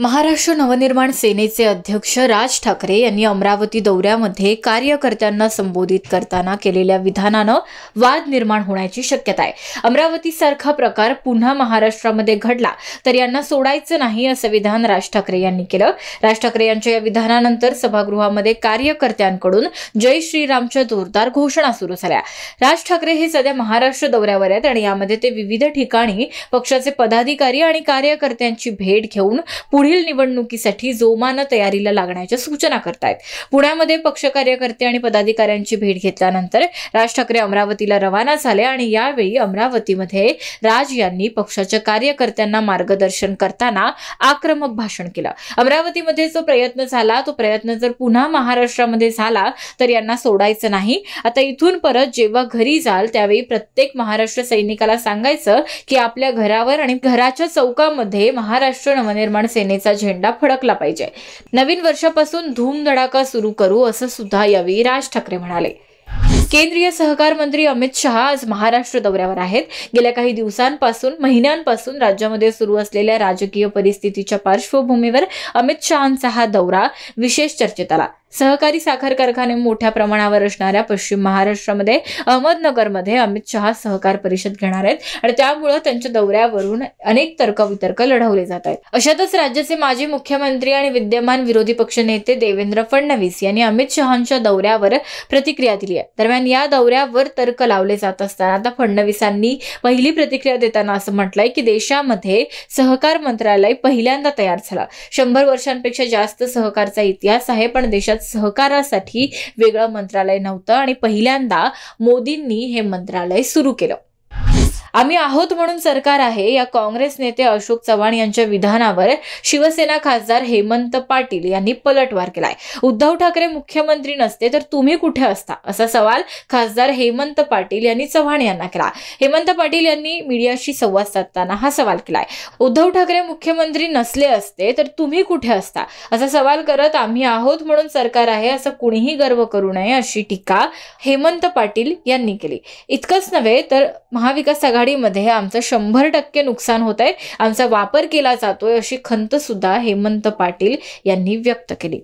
महाराष्ट्र नवनिर्माण सेनेचे अध्यक्ष राज ठाकरे यांनी अमरावती दौऱ्यामध्ये कार्यकर्त्यांना संबोधित करताना केलेल्या विधानानं वाद निर्माण होण्याची शक्यता आहे अमरावतीसारखा प्रकार पुन्हा महाराष्ट्रामध्ये घडला तर यांना सोडायचं नाही असं विधान राज ठाकरे यांनी केलं राज ठाकरे यांच्या या विधानानंतर सभागृहामध्ये कार्यकर्त्यांकडून जय श्रीरामच्या जोरदार घोषणा सुरू झाल्या राज ठाकरे हे सध्या महाराष्ट्र दौऱ्यावर आहेत आणि यामध्ये ते विविध ठिकाणी पक्षाचे पदाधिकारी आणि कार्यकर्त्यांची भेट घेऊन पुढे पुढील निवडणुकीसाठी जोमानं तयारीला लागण्याच्या सूचना करतायत पुण्यामध्ये पक्ष कार्यकर्ते आणि पदाधिकाऱ्यांची भेट घेतल्यानंतर राज ठाकरे अमरावतीला रवाना झाले आणि यावेळी अमरावतीमध्ये राज यांनी पक्षाच्या कार्यकर्त्यांना मार्गदर्शन करताना आक्रमक भाषण केलं अमरावतीमध्ये जो प्रयत्न झाला तो प्रयत्न जर पुन्हा महाराष्ट्रामध्ये झाला तर यांना सोडायचं नाही आता इथून परत जेव्हा घरी जाल त्यावेळी प्रत्येक महाराष्ट्र सैनिकाला सांगायचं की आपल्या घरावर आणि घराच्या चौकामध्ये महाराष्ट्र नवनिर्माण सेने झेंडा फडकला पाहिजे नवीन वर्षापासून धूमधडाका सुरू करू असं सुद्धा यावेळी राज ठाकरे म्हणाले केंद्रीय सहकार मंत्री अमित शहा आज महाराष्ट्र दौऱ्यावर आहेत गेल्या काही दिवसांपासून महिन्यांपासून राज्यामध्ये सुरू असलेल्या राजकीय परिस्थितीच्या पार्श्वभूमीवर अमित शहाचा हा दौरा विशेष चर्चेत आला सहकारी साखर कारखाने मोठ्या प्रमाणावर असणाऱ्या पश्चिम महाराष्ट्रामध्ये अहमदनगरमध्ये अमित शहा सहकार परिषद घेणार आहेत आणि त्यामुळं त्यांच्या दौऱ्यावरून अनेक तर्कवितर्क लढवले जात आहेत अशातच राज्याचे माजी मुख्यमंत्री आणि विद्यमान विरोधी पक्षनेते देवेंद्र फडणवीस यांनी अमित शहाच्या दौऱ्यावर प्रतिक्रिया दिली आहे दरम्यान या दौऱ्यावर तर्क लावले जात असताना आता फडणवीसांनी पहिली प्रतिक्रिया देताना असं म्हटलंय की देशामध्ये सहकार मंत्रालय पहिल्यांदा तयार झाला शंभर वर्षांपेक्षा जास्त सहकारचा इतिहास आहे पण देशात सहकारासाठी वेगळं मंत्रालय नव्हतं आणि पहिल्यांदा मोदींनी हे मंत्रालय सुरू केलं आम्ही आहोत म्हणून सरकार आहे या काँग्रेस नेते अशोक चव्हाण यांच्या विधानावर शिवसेना खासदार हेमंत पाटील यांनी पलटवार केलाय उद्धव ठाकरे मुख्यमंत्री नसते तर तुम्ही कुठे असता असा सवाल खासदार हेमंत पाटील यांनी चव्हाण यांना केला हेमंत पाटील यांनी मीडियाशी संवाद साधताना हा सवाल केलाय उद्धव ठाकरे मुख्यमंत्री नसले असते तर तुम्ही कुठे असता असा सवाल करत आम्ही आहोत म्हणून सरकार आहे असं कुणीही गर्व करू नये अशी टीका हेमंत पाटील यांनी केली इतकंच नव्हे तर महाविकास आघाडी आघाडीमध्ये आमचं शंभर टक्के नुकसान होत आहे आमचा वापर केला जातोय अशी खंत सुद्धा हेमंत पाटील यांनी व्यक्त केली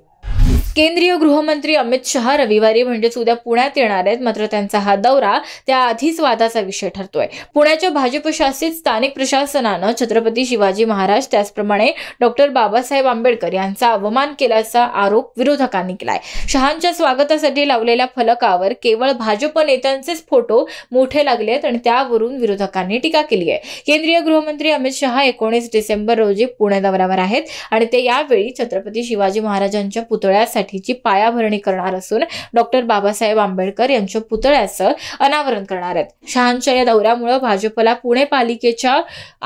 केंद्रीय गृहमंत्री अमित शहा रविवारी म्हणजेच उद्या पुण्यात येणार आहेत मात्र त्यांचा हा दौरा त्याआधीच वादाचा विषय ठरतोय पुण्याच्या भाजपशासित स्थानिक प्रशासनानं छत्रपती शिवाजी महाराज त्याचप्रमाणे डॉक्टर बाबासाहेब आंबेडकर यांचा अवमान केल्याचा आरोप विरोधकांनी केलाय शहांच्या स्वागतासाठी लावलेल्या फलकावर केवळ भाजप नेत्यांचेच फोटो मोठे लागले आहेत आणि त्यावरून विरोधकांनी टीका केली आहे केंद्रीय गृहमंत्री अमित शहा एकोणीस डिसेंबर रोजी पुणे दौऱ्यावर आहेत आणि ते यावेळी छत्रपती शिवाजी महाराजांच्या पुतळ्यासाठी साठीची पायाभरणी करणार असून डॉक्टर बाबासाहेब आंबेडकर यांच्या पुतळ्याचं अनावरण करणार आहेत शहांच्या या दौऱ्यामुळे भाजपला पुणे पालिकेच्या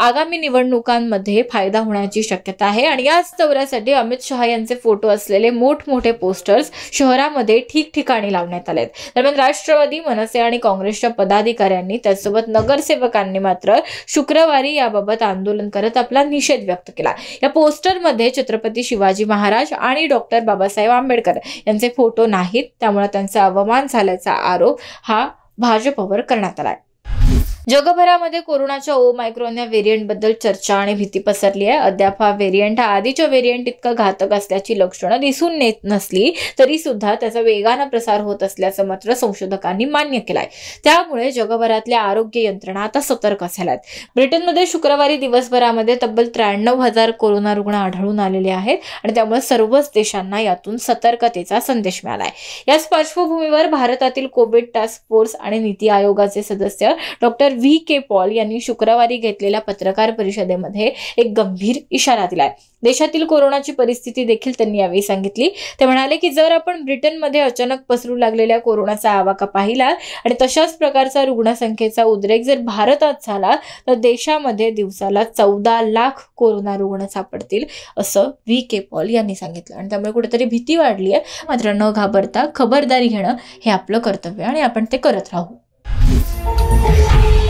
आगामी निवडणुकांमध्ये फायदा होण्याची शक्यता आहे आणि याच दौऱ्यासाठी अमित शहा यांचे फोटो असलेले मोठमोठे पोस्टर्स शहरामध्ये ठिकठिकाणी लावण्यात आलेत दरम्यान राष्ट्रवादी मनसे आणि काँग्रेसच्या पदाधिकाऱ्यांनी त्यासोबत नगरसेवकांनी मात्र शुक्रवारी याबाबत आंदोलन करत आपला निषेध व्यक्त केला या पोस्टरमध्ये छत्रपती शिवाजी महाराज आणि डॉक्टर बाबासाहेब आंबेडकर आंबेडकर यांचे फोटो नाहीत त्यामुळे त्यांचा अवमान झाल्याचा आरोप हा भाजपवर करण्यात आला आहे जगभरामध्ये कोरोनाच्या ओ मायक्रोन या व्हेरियंटबद्दल चर्चा आणि भीती पसरली आहे अद्याप हा व्हेरियंट हा आधीच्या व्हेरियंट इतका घातक असल्याची लक्षणं दिसून येत नसली तरी सुद्धा त्याचा वेगानं प्रसार होत असल्याचं मात्र संशोधकांनी मान्य केलंय त्यामुळे जगभरातल्या आरोग्य यंत्रणा आता सतर्क झाल्यात ब्रिटनमध्ये शुक्रवारी दिवसभरामध्ये तब्बल त्र्याण्णव हजार कोरोना रुग्ण आढळून आलेले आहेत आणि त्यामुळे सर्वच देशांना यातून सतर्कतेचा संदेश मिळालाय याच पार्श्वभूमीवर भारतातील कोविड टास्क फोर्स आणि नीती आयोगाचे सदस्य डॉक्टर व्ही के पॉल यांनी शुक्रवारी घेतलेल्या पत्रकार परिषदेमध्ये एक गंभीर इशारा दिलाय देशातील कोरोनाची परिस्थिती देखील त्यांनी यावेळी सांगितली ते म्हणाले की जर आपण ब्रिटनमध्ये अचानक पसरू लागलेल्या कोरोनाचा आवाका पाहिला आणि तशाच प्रकारचा रुग्णसंख्येचा उद्रेक जर भारतात झाला तर देशामध्ये दिवसाला चौदा लाख कोरोना रुग्ण सापडतील असं व्ही के पॉल यांनी सांगितलं आणि त्यामुळे कुठेतरी भीती वाढली आहे मात्र न घाबरता खबरदारी घेणं हे आपलं कर्तव्य आणि आपण ते करत राहू